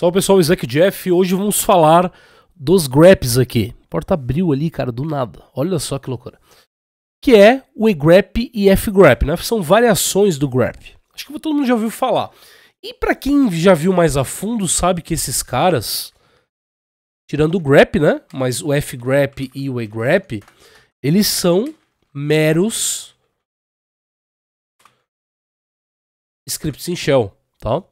Salve pessoal, Isaac Jeff. Hoje vamos falar dos grepes aqui. porta abriu ali, cara, do nada. Olha só que loucura. Que é o egrep e fgrep, né? São variações do grep. Acho que todo mundo já ouviu falar. E para quem já viu mais a fundo, sabe que esses caras, tirando o grep, né? Mas o fgrep e o egrep, eles são meros scripts em shell, tá?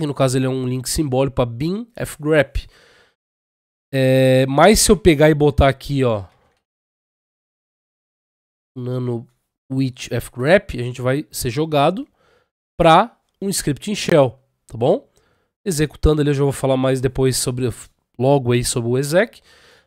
E no caso ele é um link simbólico para bin fgrep. É, mas se eu pegar e botar aqui, ó, nano which fgrep, a gente vai ser jogado para um script em shell, tá bom? Executando ele, eu já vou falar mais depois sobre logo aí sobre o exec,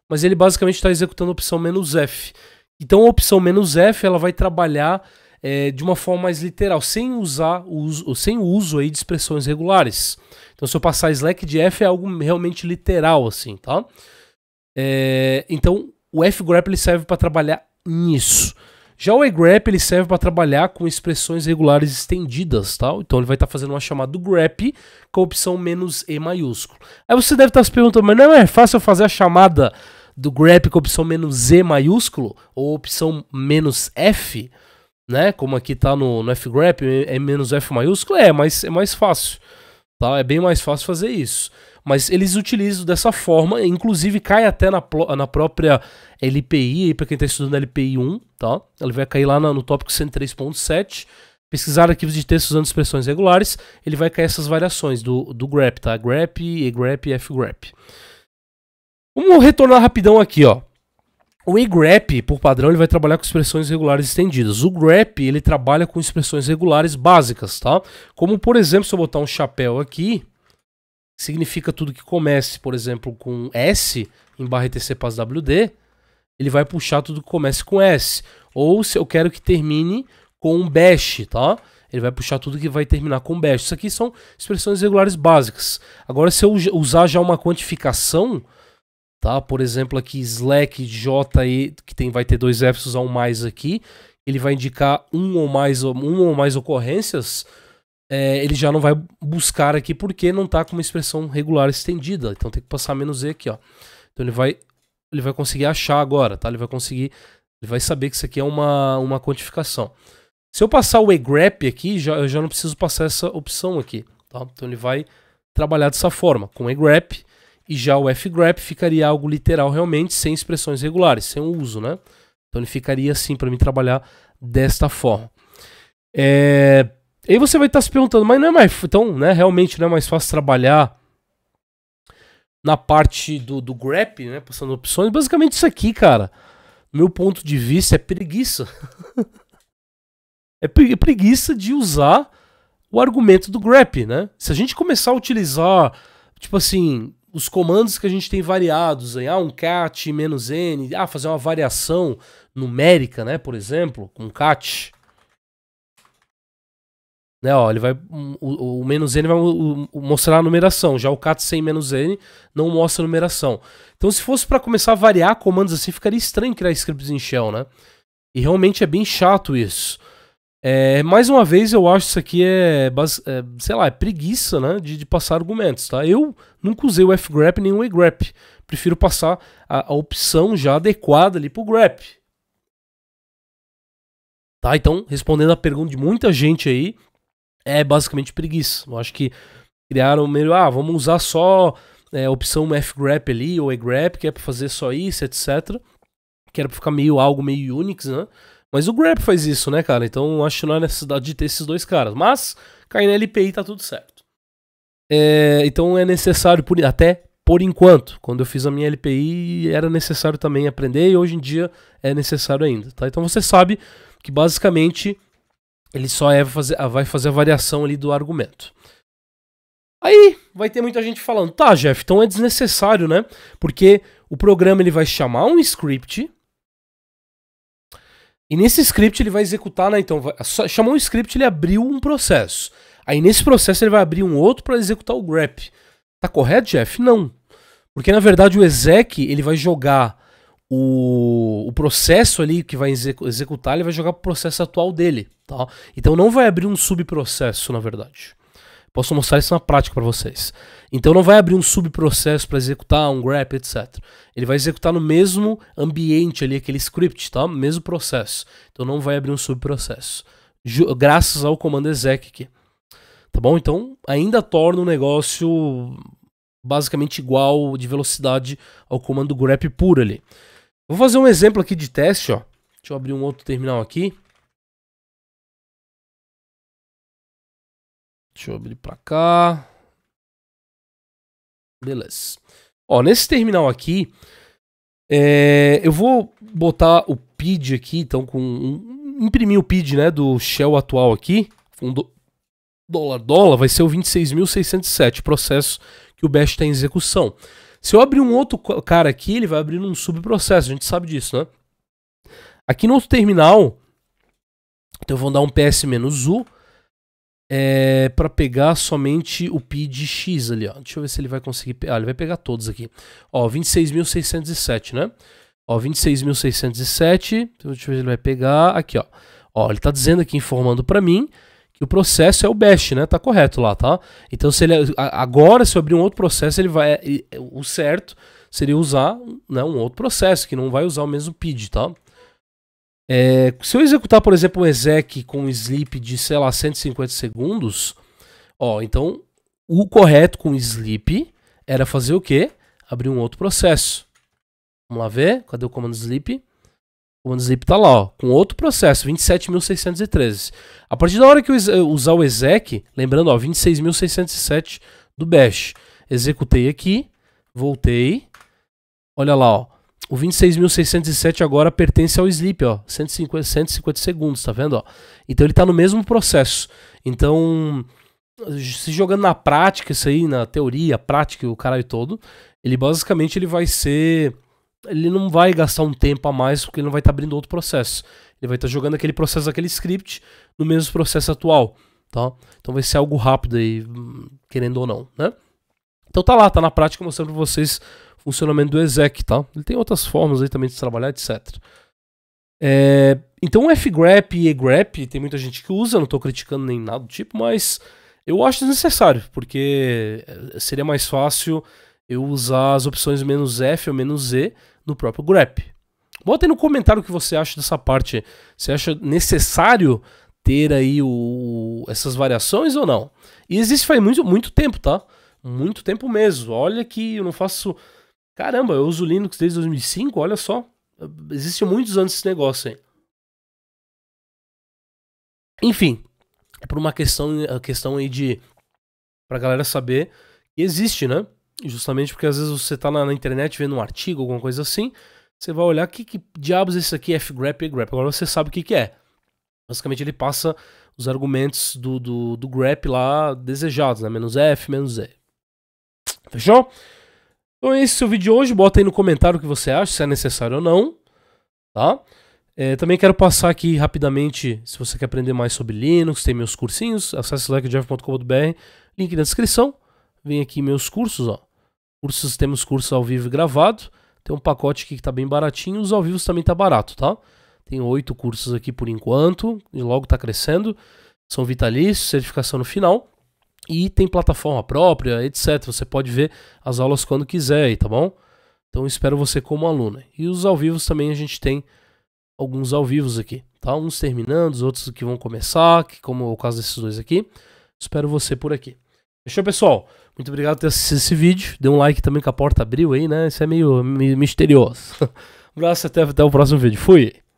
mas ele basicamente está executando a opção "-f". Então a opção "-f", ela vai trabalhar é, de uma forma mais literal, sem usar o uso, sem uso aí de expressões regulares. Então, se eu passar slack de f é algo realmente literal, assim, tá? É, então, o fgrep ele serve para trabalhar nisso. Já o egrep ele serve para trabalhar com expressões regulares estendidas, tá? Então ele vai estar tá fazendo uma chamada do grep com a opção menos "-e", maiúsculo. Aí você deve estar tá se perguntando, mas não é fácil fazer a chamada do grep com a opção menos "-e", maiúsculo, ou opção menos "-f"? né? Como aqui tá no, no F-grep, é, é menos F maiúsculo, é, mas é mais fácil. Tá? É bem mais fácil fazer isso. Mas eles utilizam dessa forma, inclusive cai até na, na própria LPI, para quem está estudando LPI 1, tá? Ele vai cair lá no tópico 103.7. Pesquisar arquivos de texto usando expressões regulares, ele vai cair essas variações do, do grep, tá? Grep, egrep e fgrep. Vamos retornar rapidão aqui, ó. O grep por padrão, ele vai trabalhar com expressões regulares estendidas. O grep, ele trabalha com expressões regulares básicas, tá? Como, por exemplo, se eu botar um chapéu aqui, significa tudo que comece, por exemplo, com S, em barra etc WD, ele vai puxar tudo que comece com S. Ou se eu quero que termine com um bash, tá? Ele vai puxar tudo que vai terminar com bash. Isso aqui são expressões regulares básicas. Agora, se eu usar já uma quantificação tá? Por exemplo, aqui Slack j que tem, vai ter dois Fs a um mais aqui, ele vai indicar um ou mais, um ou mais ocorrências, é, ele já não vai buscar aqui porque não está com uma expressão regular estendida. Então tem que passar menos E aqui, ó. Então ele vai, ele vai conseguir achar agora, tá? Ele vai conseguir, ele vai saber que isso aqui é uma, uma quantificação. Se eu passar o egrep aqui, já, eu já não preciso passar essa opção aqui, tá? Então ele vai trabalhar dessa forma, com egrep, e já o f-grep ficaria algo literal realmente, sem expressões regulares, sem o uso, né? Então ele ficaria assim para mim trabalhar desta forma. É... E aí você vai estar tá se perguntando, mas não é mais, então, né, realmente não é mais fácil trabalhar na parte do, do grep, né, passando opções. Basicamente isso aqui, cara, meu ponto de vista é preguiça. É, é preguiça de usar o argumento do grep, né? Se a gente começar a utilizar, tipo assim, os comandos que a gente tem variados, hein? ah, um cat menos n, ah, fazer uma variação numérica, né, por exemplo, com um cat. Né, ó, ele vai o, o menos n vai mostrar a numeração, já o cat sem menos n não mostra a numeração. Então se fosse para começar a variar comandos assim, ficaria estranho criar scripts em shell, né? E realmente é bem chato isso. É, mais uma vez, eu acho isso aqui é, é sei lá, é preguiça, né, de, de, passar argumentos, tá? Eu nunca usei o F-grep nem o e grep Prefiro passar a, a, opção já adequada ali o grep. Tá, então, respondendo a pergunta de muita gente aí, é basicamente preguiça. Eu acho que criaram meio, ah, vamos usar só é, a opção F-grep ali ou e grep que é para fazer só isso, etc. Que era para ficar meio algo meio Unix, né? Mas o Grab faz isso, né, cara? Então acho que não há necessidade de ter esses dois caras. Mas cair na LPI tá tudo certo. É, então é necessário, por, até por enquanto. Quando eu fiz a minha LPI, era necessário também aprender e hoje em dia é necessário ainda. Tá? Então você sabe que basicamente ele só é fazer, vai fazer a variação ali do argumento. Aí vai ter muita gente falando, tá, Jeff, então é desnecessário, né? Porque o programa ele vai chamar um script e nesse script ele vai executar, né? Então, vai, é só, chamou um script, ele abriu um processo. Aí nesse processo ele vai abrir um outro para executar o grep. Tá correto, Jeff? Não. Porque na verdade o exec, ele vai jogar o, o processo ali que vai executar, ele vai jogar o processo atual dele, tá? Então não vai abrir um subprocesso, na verdade. Posso mostrar isso na prática para vocês. Então não vai abrir um subprocesso para executar um grep, etc. Ele vai executar no mesmo ambiente ali, aquele script, tá? Mesmo processo. Então não vai abrir um subprocesso. Graças ao comando exec aqui. Tá bom? Então ainda torna o negócio basicamente igual de velocidade ao comando grep puro ali. Vou fazer um exemplo aqui de teste, ó. Deixa eu abrir um outro terminal aqui. Deixa eu abrir pra cá. Beleza. Ó, nesse terminal aqui, é, eu vou botar o PID aqui, então com... Um, imprimir o PID, né, do Shell atual aqui, dólar dólar, vai ser o 26.607, processo que o Bash está em execução. Se eu abrir um outro cara aqui, ele vai abrir um subprocesso, a gente sabe disso, né? Aqui no outro terminal, então eu vou dar um ps-u, é, para pegar somente o PID X ali, ó. Deixa eu ver se ele vai conseguir. Ah, ele vai pegar todos aqui. Ó, 26.607, né? Ó, 26.607. Então deixa eu ver se ele vai pegar. Aqui, ó. Ó, ele tá dizendo aqui, informando para mim que o processo é o best, né? Tá correto lá, tá? Então, se ele agora se eu abrir um outro processo, ele vai o certo seria usar, né, um outro processo que não vai usar o mesmo PID, tá? É, se eu executar, por exemplo, um exec com um sleep de, sei lá, 150 segundos, ó, então o correto com sleep era fazer o quê? Abrir um outro processo. Vamos lá ver, cadê o comando sleep? O comando sleep tá lá, ó, com outro processo, 27.613. A partir da hora que eu usar o exec, lembrando, ó, 26.607 do bash. Executei aqui, voltei, olha lá, ó, o 26.607 agora pertence ao sleep, ó, 150, 150 segundos, tá vendo? Ó? Então ele está no mesmo processo. Então, se jogando na prática isso aí, na teoria, prática, o caralho todo, ele basicamente ele vai ser... Ele não vai gastar um tempo a mais porque ele não vai estar tá abrindo outro processo. Ele vai estar tá jogando aquele processo, aquele script, no mesmo processo atual, tá? Então vai ser algo rápido aí, hum, querendo ou não, né? Então tá lá, tá na prática mostrando para vocês funcionamento do exec, tá? Ele tem outras formas aí também de trabalhar, etc. É, então fgrep e egrep, tem muita gente que usa, não estou criticando nem nada do tipo, mas eu acho desnecessário, porque eh, seria mais fácil eu usar as opções menos "-f" ou menos "-z", no próprio grep. Bota aí no comentário o que você acha dessa parte. Você acha necessário ter aí o, essas variações ou não? E existe faz muito, muito tempo, tá? Muito tempo mesmo. Olha que eu não faço Caramba, eu uso Linux desde 2005, olha só. existem muitos anos esse negócio aí. Enfim, é por uma questão, questão aí de. pra galera saber que existe, né? Justamente porque às vezes você tá na, na internet vendo um artigo, alguma coisa assim, você vai olhar que, que diabos esse é aqui é FGRAP e Grep. Agora você sabe o que, que é. Basicamente ele passa os argumentos do, do, do grep lá desejados, né? Menos F, menos E. Fechou? Então esse é esse o vídeo de hoje. Bota aí no comentário o que você acha, se é necessário ou não. Tá? É, também quero passar aqui rapidamente, se você quer aprender mais sobre Linux, tem meus cursinhos, acesse likejeff.com.br, link na descrição. Vem aqui meus cursos, ó. Cursos, temos cursos ao vivo e gravado. Tem um pacote aqui que tá bem baratinho, os ao vivo também tá barato, tá? Tem oito cursos aqui por enquanto, e logo tá crescendo. São vitalícios, certificação no final. E tem plataforma própria, etc. Você pode ver as aulas quando quiser aí, tá bom? Então espero você como aluna. E os ao vivos também a gente tem alguns ao vivos aqui, tá? Uns terminando, os outros que vão começar, que como é o caso desses dois aqui. Espero você por aqui. Fechou, pessoal? Muito obrigado por ter assistido esse vídeo. Dê um like também que a porta abriu aí, né? Isso é meio, meio misterioso. um abraço e até, até o próximo vídeo. Fui!